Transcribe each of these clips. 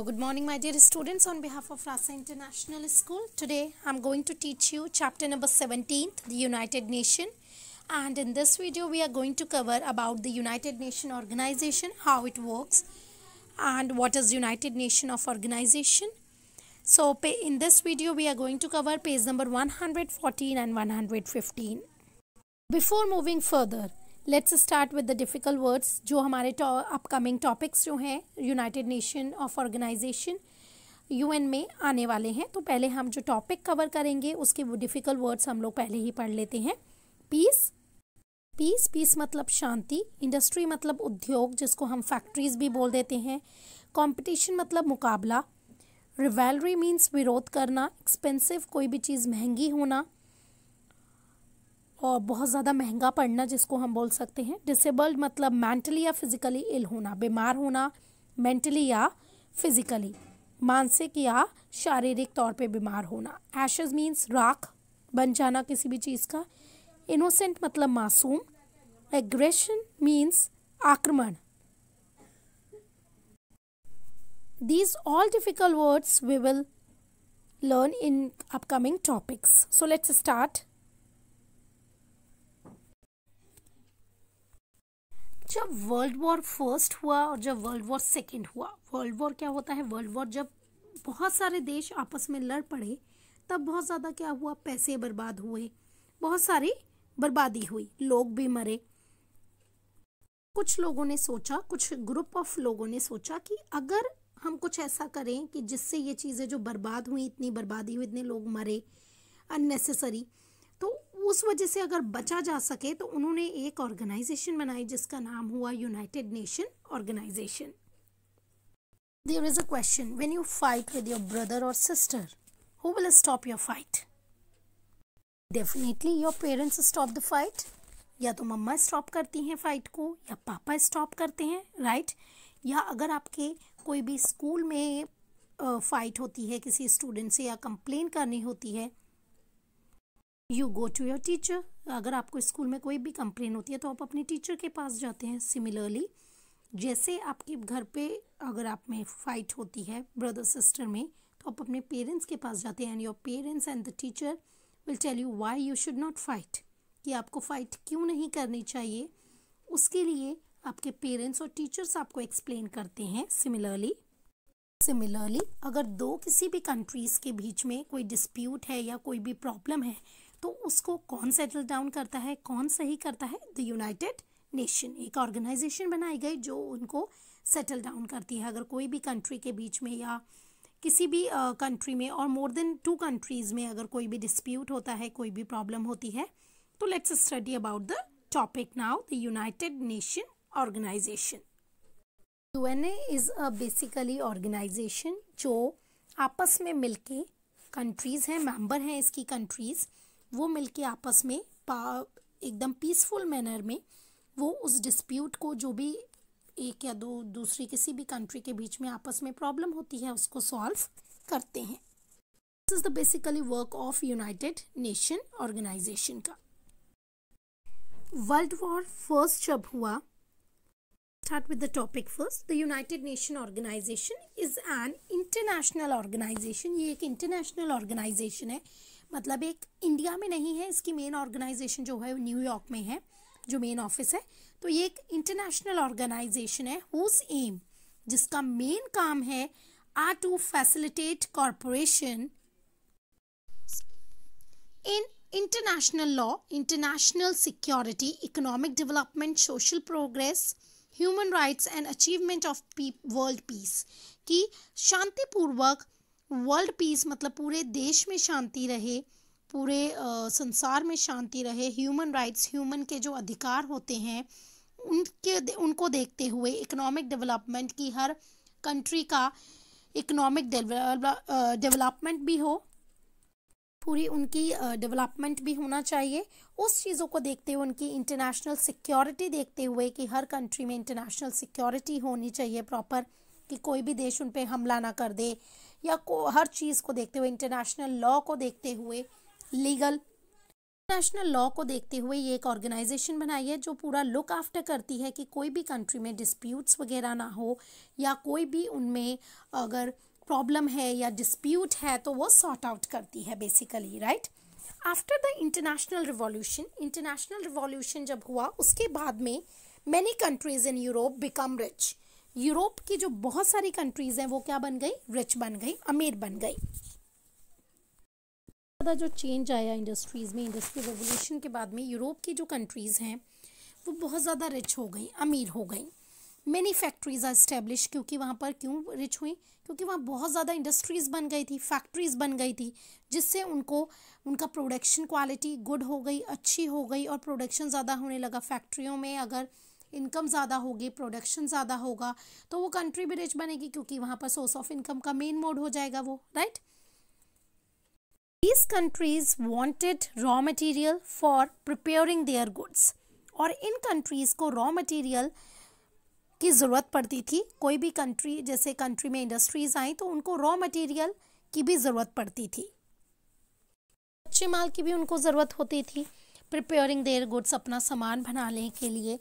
So good morning my dear students on behalf of Rasa International School. Today I'm going to teach you chapter number 17 the United Nation and in this video we are going to cover about the United Nation organization how it works and what is United Nation of organization. So in this video we are going to cover page number 114 and 115. Before moving further let's start with the difficult words जो हमारे upcoming topics जो हैं United Nation of Organisation UN में आने वाले हैं तो पहले हम जो टॉपिक कवर करेंगे उसके वो डिफ़िकल्ट वर्ड्स हम लोग पहले ही पढ़ लेते हैं पीस पीस पीस मतलब शांति इंडस्ट्री मतलब उद्योग जिसको हम फैक्ट्रीज भी बोल देते हैं कॉम्पिटिशन मतलब मुकाबला रिवेलरी मीन्स विरोध करना एक्सपेंसिव कोई भी चीज़ महंगी होना और बहुत ज़्यादा महंगा पड़ना जिसको हम बोल सकते हैं डिसेबल्ड मतलब मेंटली या फिज़िकली इल होना बीमार होना मेंटली या फिज़िकली मानसिक या शारीरिक तौर पे बीमार होना एशेज मीन्स राख बन जाना किसी भी चीज़ का इनोसेंट मतलब मासूम एग्रेशन मीन्स आक्रमण these all difficult words we will learn in upcoming topics so let's start जब वर्ल्ड वॉर फर्स्ट हुआ और जब वर्ल्ड वॉर सेकेंड हुआ वर्ल्ड वॉर क्या होता है वर्ल्ड वॉर जब बहुत सारे देश आपस में लड़ पड़े तब बहुत ज़्यादा क्या हुआ पैसे बर्बाद हुए बहुत सारी बर्बादी हुई लोग भी मरे कुछ लोगों ने सोचा कुछ ग्रुप ऑफ लोगों ने सोचा कि अगर हम कुछ ऐसा करें कि जिससे ये चीज़ें जो बर्बाद हुई इतनी बर्बादी हुई इतने लोग मरे अननेसेसरी तो उस वजह से अगर बचा जा सके तो उन्होंने एक ऑर्गेनाइजेशन बनाई जिसका नाम हुआ United Nation Organisation there is a question when you fight with your brother और sister who will stop your fight definitely your parents stop the fight या तो मम्मा स्टॉप करती हैं फाइट को या पापा स्टॉप करते हैं राइट right? या अगर आपके कोई भी स्कूल में फाइट होती है किसी स्टूडेंट से या कंप्लेन करनी होती है you go to your teacher अगर आपको स्कूल में कोई भी कंप्लेन होती है तो आप अपने टीचर के पास जाते हैं सिमिलरली जैसे आपके घर पे अगर आप में फाइट होती है ब्रदर सिस्टर में तो आप अपने पेरेंट्स के पास जाते हैं and your parents and the teacher will tell you why you should not fight कि आपको फाइट क्यों नहीं करनी चाहिए उसके लिए आपके पेरेंट्स और टीचर्स आपको एक्सप्लेन करते हैं सिमिलरली सिमिलरली अगर दो किसी भी कंट्रीज़ के बीच में कोई डिस्प्यूट है या कोई भी प्रॉब्लम है तो उसको कौन सेटल डाउन करता है कौन सही करता है द यूनाइटेड नेशन एक ऑर्गेनाइजेशन बनाई गई जो उनको सेटल डाउन करती है अगर कोई भी कंट्री के बीच में या किसी भी कंट्री uh, में और मोर देन टू कंट्रीज़ में अगर कोई भी डिस्प्यूट होता है कोई भी प्रॉब्लम होती है तो let's study about the topic now the United Nation Organisation U N A is a basically organisation जो आपस में मिलके कंट्रीज़ हैं मेंबर हैं इसकी कंट्रीज़ वो मिलके आपस में एकदम पीसफुल मैनर में वो उस डिस्प्यूट को जो भी एक या दो दूसरी किसी भी कंट्री के बीच में आपस में प्रॉब्लम होती है उसको सॉल्व करते हैं this is the basically work of United Nation Organisation का वर्ल्ड वॉर फर्स्ट जब हुआ start with the topic first the United Nation Organisation is an international organisation ये एक इंटरनेशनल ऑर्गेनाइजेशन है मतलब एक इंडिया में नहीं है इसकी मेन ऑर्गेनाइजेशन जो है न्यूयॉर्क में है जो मेन ऑफिस है तो ये एक इंटरनेशनल ऑर्गेनाइजेशन है हुज एम जिसका मेन काम है are to facilitate corporation in international law international security economic development social progress human rights and achievement of world peace की शांतिपूर्वक वर्ल्ड पीस मतलब पूरे देश में शांति रहे पूरे संसार में शांति रहे ह्यूमन राइट्स ह्यूमन के जो अधिकार होते हैं उनके उनको देखते हुए इकोनॉमिक डेवलपमेंट की हर कंट्री का इकोनॉमिक डेवलपमेंट भी हो पूरी उनकी डेवलपमेंट भी होना चाहिए उस चीज़ों को देखते हुए उनकी इंटरनेशनल सिक्योरिटी देखते हुए कि हर कंट्री में इंटरनेशनल सिक्योरिटी होनी चाहिए प्रॉपर कि कोई भी देश उन पर हमला ना कर दे या को हर चीज़ को देखते हुए इंटरनेशनल लॉ को देखते हुए लीगल इंटरनेशनल लॉ को देखते हुए ये एक ऑर्गेनाइजेशन बनाई है जो पूरा लुक आफ्टर करती है कि कोई भी कंट्री में डिस्प्यूट्स वगैरह ना हो या कोई भी उनमें अगर प्रॉब्लम है या डिस्प्यूट है तो वो सॉर्ट आउट करती है basically right after the international revolution international revolution जब हुआ उसके बाद में many countries in Europe become rich Europe की जो बहुत सारी कंट्रीज हैं वो क्या बन गई रिच बन गई अमीर बन गई ज़्यादा जो चेंज आया इंडस्ट्रीज़ में इंडस्ट्री रेवोल्यूशन के बाद में यूरोप की जो कंट्रीज़ हैं वो बहुत ज़्यादा रिच हो गई अमीर हो गई मैनी फैक्ट्रीज आर इस्टेब्लिश क्योंकि वहाँ पर क्यों रिच हुई क्योंकि वहाँ बहुत ज़्यादा इंडस्ट्रीज़ बन गई थी फैक्ट्रीज़ बन गई थी जिससे उनको उनका प्रोडक्शन क्वालिटी गुड हो गई अच्छी हो गई और प्रोडक्शन ज़्यादा होने लगा फैक्ट्रियों में अगर इनकम ज़्यादा होगी प्रोडक्शन ज़्यादा होगा तो वो कंट्री भी रिच बनेगी क्योंकि वहाँ पर सोर्स ऑफ इनकम का मेन मोड हो जाएगा वो right these countries wanted raw material for preparing their goods और इन कंट्रीज़ को रॉ मटेरियल की ज़रूरत पड़ती थी कोई भी कंट्री जैसे कंट्री में इंडस्ट्रीज़ आई तो उनको रॉ मटेरियल की भी ज़रूरत पड़ती थी कच्चे माल की भी उनको ज़रूरत होती थी प्रिपेयरिंग देयर गुड्स अपना सामान बनाने के लिए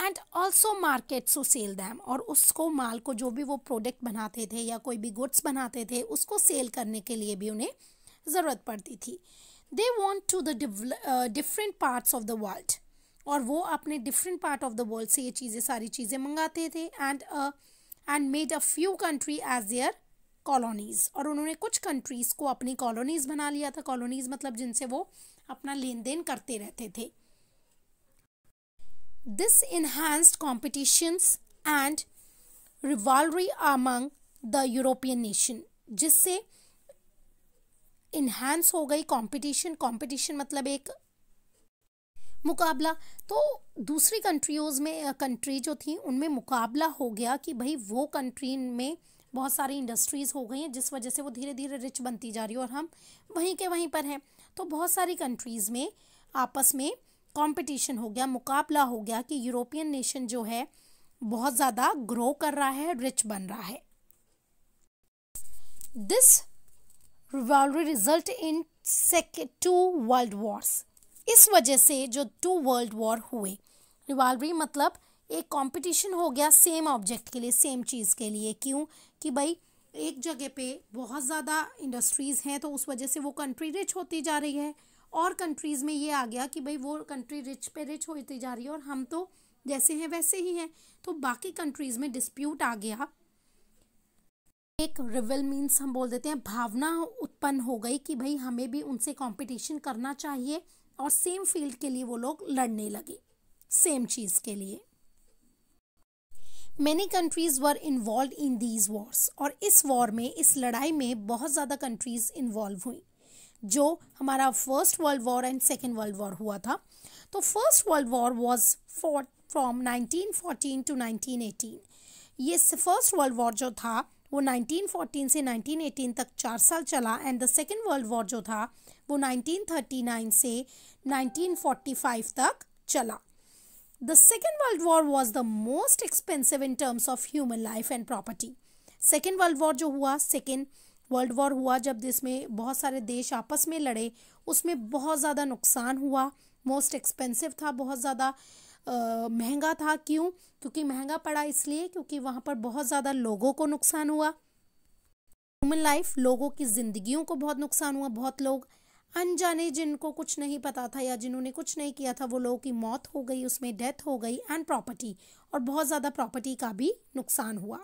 and also markets to sell them और उसको माल को जो भी वो प्रोडक्ट बनाते थे या कोई भी गुड्स बनाते थे उसको सेल करने के लिए भी उन्हें ज़रूरत पड़ती थी they want to the different parts of the world और वो अपने different part of the world से ये चीज़ें सारी चीज़ें मंगाते थे and and made a few country as their colonies और उन्होंने कुछ कंट्रीज़ को अपनी कॉलोनीज़ बना लिया था कॉलोनीज़ मतलब जिनसे वो uh, अपना लेन देन करते रहते थे this enhanced competitions and rivalry among the European nation जिससे इन्हांस हो गई कॉम्पिटिशन कॉम्पिटिशन मतलब एक मुकाबला तो दूसरी कंट्रीज में कंट्री जो थी उनमें मुकाबला हो गया कि भाई वो कंट्री में बहुत सारी इंडस्ट्रीज़ हो गई हैं जिस वजह से वो धीरे धीरे रिच बनती जा रही है और हम वहीं के वहीं पर हैं तो बहुत सारी कंट्रीज़ में आपस में कंपटीशन हो गया मुकाबला हो गया कि यूरोपियन नेशन जो है बहुत ज़्यादा ग्रो कर रहा है रिच बन रहा है this rivalry result in two world wars इस वजह से जो टू वर्ल्ड वॉर हुए रिवॉल्वरी मतलब एक कंपटीशन हो गया सेम ऑब्जेक्ट के लिए सेम चीज़ के लिए क्यों कि भाई एक जगह पे बहुत ज़्यादा इंडस्ट्रीज़ हैं तो उस वजह से वो कंट्री रिच होती जा रही है और कंट्रीज़ में ये आ गया कि भाई वो कंट्री रिच पे रिच होती जा रही है और हम तो जैसे हैं वैसे ही हैं तो बाकी कंट्रीज़ में डिस्प्यूट आ गया एक रिवल मीन्स हम बोल देते हैं भावना उत्पन्न हो गई कि भाई हमें भी उनसे कंपटीशन करना चाहिए और सेम फील्ड के लिए वो लोग लड़ने लगे सेम चीज़ के लिए many countries were involved in these wars और इस वॉर में इस लड़ाई में बहुत ज़्यादा कंट्रीज़ इन्वॉल्व हुई जो हमारा first world war and second world war हुआ था तो first world war was for from fourteen to nineteen eighteen ये फर्स्ट वर्ल्ड वॉर जो था वो 1914 से 1918 तक चार साल चला and the second world war जो था वो 1939 से 1945 तक चला The Second World War was the most expensive in terms of human life and property. Second world war जो हुआ सेकेंड वर्ल्ड वॉर हुआ जब जिसमें बहुत सारे देश आपस में लड़े उसमें बहुत ज़्यादा नुकसान हुआ मोस्ट एक्सपेंसिव था बहुत ज़्यादा महंगा था क्यों क्योंकि महंगा पड़ा इसलिए क्योंकि वहाँ पर बहुत ज़्यादा लोगों को नुकसान हुआ ह्यूमन लाइफ लोगों की ज़िंदगियों को बहुत नुकसान हुआ बहुत लोग अनजाने जिनको कुछ नहीं पता था या जिन्होंने कुछ नहीं किया था वो लोगों की मौत हो गई उसमें डेथ हो गई एंड प्रॉपर्टी और बहुत ज़्यादा प्रॉपर्टी का भी नुकसान हुआ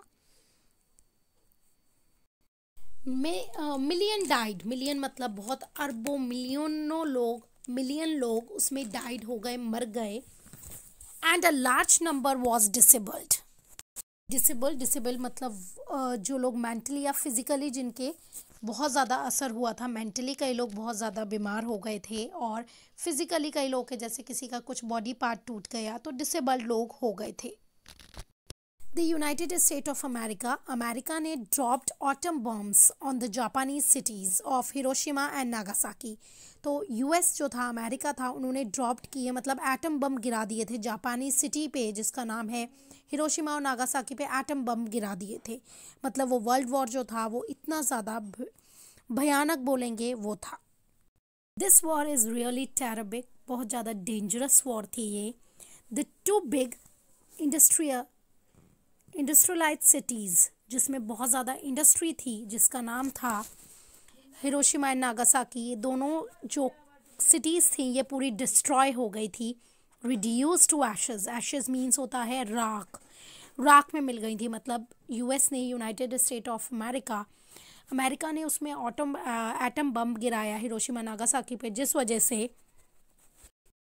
मिलियन डाइड मिलियन मतलब बहुत अरबों मिलियनों लोग मिलियन लोग उसमें डाइड हो गए मर गए एंड मतलब, a large number was disabled disabled disabled मतलब जो लोग मेंटली या फिजिकली जिनके बहुत ज़्यादा असर हुआ था मेंटली कई लोग बहुत ज़्यादा बीमार हो गए थे और फिज़िकली कई लोग के जैसे किसी का कुछ बॉडी पार्ट टूट गया तो डिसेबल्ड लोग हो गए थे The United States of America, America ने dropped atom bombs on the Japanese cities of Hiroshima and Nagasaki. तो यूएस जो था अमेरिका था उन्होंने ड्रॉप्ड किए मतलब एटम बम गिरा दिए थे जापानी सिटी पे जिसका नाम है हिरोशिमा और नागासाकी पे एटम बम गिरा दिए थे मतलब वो वर्ल्ड वॉर जो था वो इतना ज़्यादा भयानक बोलेंगे वो था this war is really terrific बहुत ज़्यादा डेंजरस वॉर थी ये the two big industrial industrialize cities जिसमें बहुत ज़्यादा इंडस्ट्री थी जिसका नाम था हिरोशिमा एंड नागासाकी ये दोनों जो सिटीज़ थी ये पूरी डिस्ट्रॉय हो गई थी reduce to ashes ashes means होता है राख राख में मिल गई थी मतलब यूएस ने United State of America America ने उसमें ऑटम एटम बम गिराया हिरोशिमा नागासाकी पे जिस वजह से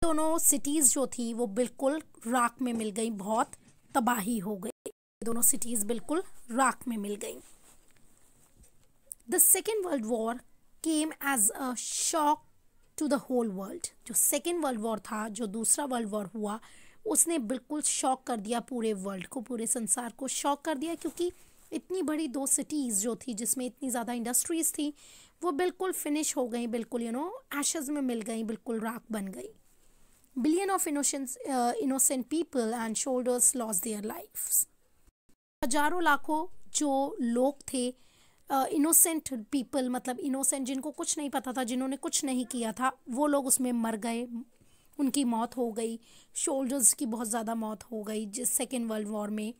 दोनों सिटीज़ जो थी वो बिल्कुल राख में मिल गई बहुत तबाही हो गई दोनों सिटीज़ बिल्कुल राख में मिल गई the second world war came as a shock to the whole world जो सेकेंड वर्ल्ड वॉर था जो दूसरा वर्ल्ड वॉर हुआ उसने बिल्कुल शॉक कर दिया पूरे वर्ल्ड को पूरे संसार को शॉक कर दिया क्योंकि इतनी बड़ी दो सिटीज़ जो थी जिसमें इतनी ज़्यादा इंडस्ट्रीज़ थी वो बिल्कुल फिनिश हो गई बिल्कुल यू नो एशेज़ में मिल गई बिल्कुल राख बन गई बिलियन ऑफ इनोशन innocent people and soldiers lost their lives हजारों लाखों जो लोग थे इनोसेंट uh, पीपल मतलब इनोसेंट जिनको कुछ नहीं पता था जिन्होंने कुछ नहीं किया था वो लोग उसमें मर गए उनकी मौत हो गई शोल्डर्स की बहुत ज़्यादा मौत हो गई जिस सेकेंड वर्ल्ड वॉर में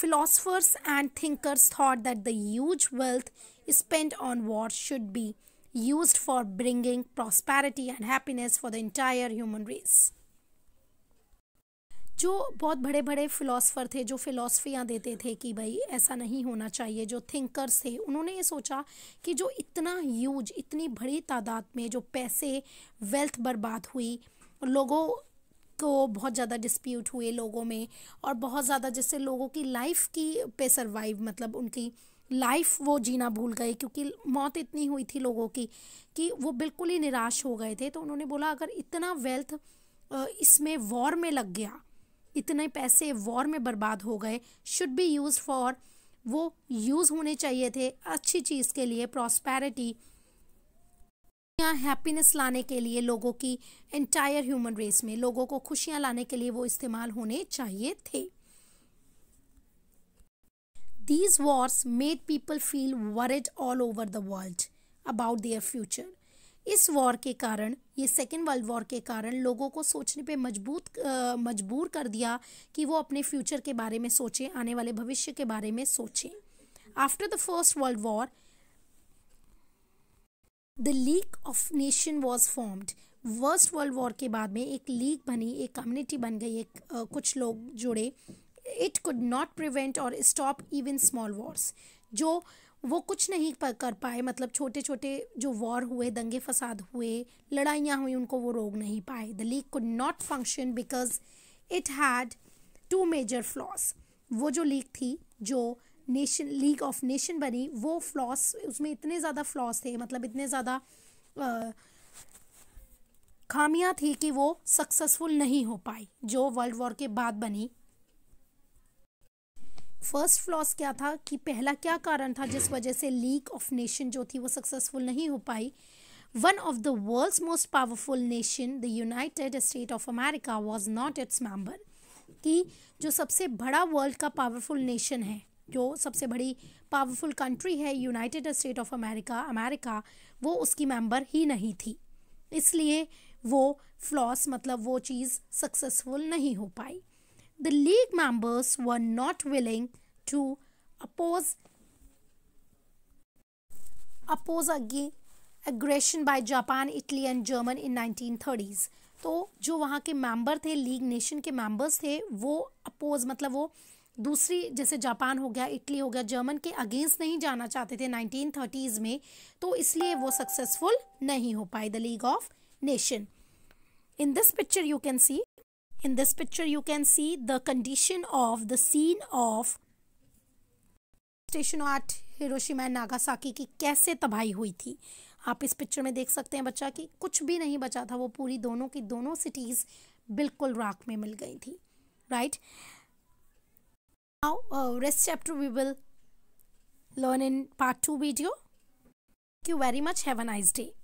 philosophers and thinkers thought that the huge wealth spend on war should be use for bringing prosperity and happiness for the entire human race जो बहुत बड़े बड़े फ़िलासफ़र थे जो फ़िलासफ़ियाँ देते थे कि भाई ऐसा नहीं होना चाहिए जो थिंकर्स थे उन्होंने ये सोचा कि जो इतना यूज इतनी बड़ी तादाद में जो पैसे वेल्थ बर्बाद हुई लोगों को बहुत ज़्यादा डिस्प्यूट हुए लोगों में और बहुत ज़्यादा जिससे लोगों की लाइफ की पे सर्वाइव मतलब उनकी लाइफ वो जीना भूल गए क्योंकि मौत इतनी हुई थी लोगों की कि वो बिल्कुल ही निराश हो गए थे तो उन्होंने बोला अगर इतना वेल्थ इसमें वॉर में लग गया इतने पैसे वॉर में बर्बाद हो गए शुड बी यूज फॉर वो यूज़ होने चाहिए थे अच्छी चीज़ के लिए प्रॉस्पैरिटी या हैप्पीनेस लाने के लिए लोगों की एंटायर ह्यूमन रेस में लोगों को खुशियां लाने के लिए वो इस्तेमाल होने चाहिए थे these wars made people feel worried all over the world about their future इस वॉर के कारण ये सेकेंड वर्ल्ड वॉर के कारण लोगों को सोचने पे मजबूत मजबूर कर दिया कि वो अपने फ्यूचर के बारे में सोचें आने वाले भविष्य के बारे में सोचें after the first world war the league of nation was formed worst world war के बाद में एक लीग बनी एक कम्युनिटी बन गई एक आ, कुछ लोग जुड़े it could not prevent or stop even small wars जो वो कुछ नहीं कर पाए मतलब छोटे छोटे जो वॉर हुए दंगे फसाद हुए लड़ाइयाँ हुई उनको वो रोक नहीं पाए the league could not function because it had two major flaws वो जो लीग थी जो नेशन लीग ऑफ नेशन बनी वो फ्लॉस उसमें इतने ज़्यादा फ्लॉस थे मतलब इतने ज़्यादा खामियां थी कि वो सक्सेसफुल नहीं हो पाई जो वर्ल्ड वॉर के बाद बनी फर्स्ट फ्लॉस क्या था कि पहला क्या कारण था जिस वजह से लीग ऑफ नेशन जो थी वो सक्सेसफुल नहीं हो पाई one of the world's most powerful nation the United State of America was not its member कि जो सबसे बड़ा वर्ल्ड का पावरफुल नेशन है जो सबसे बड़ी पावरफुल कंट्री है United State of America America वो उसकी मेंबर ही नहीं थी इसलिए वो फ्लॉस मतलब वो चीज़ सक्सेसफुल नहीं हो पाई the league members were not willing to oppose oppose again aggression by Japan, Italy and German in 1930s. तो जो वहाँ के मेंबर थे लीग नेशन के मेंबर्स थे वो अपोज मतलब वो दूसरी जैसे जापान हो गया इटली हो गया जर्मन के अगेंस्ट नहीं जाना चाहते थे नाइनटीन थर्टीज में तो इसलिए वो सक्सेसफुल नहीं हो पाए the league of nation in this picture you can see in this picture you can see the condition of the scene of station at hiroshima and nagasaki ki kaise tabahi hui thi आप इस picture में देख सकते हैं बच्चा कि कुछ भी नहीं बचा था वो पूरी दोनों की दोनों सिटीज़ बिल्कुल राख में मिल गई थी right now rest chapter we will learn in part two video thank you very much have a nice day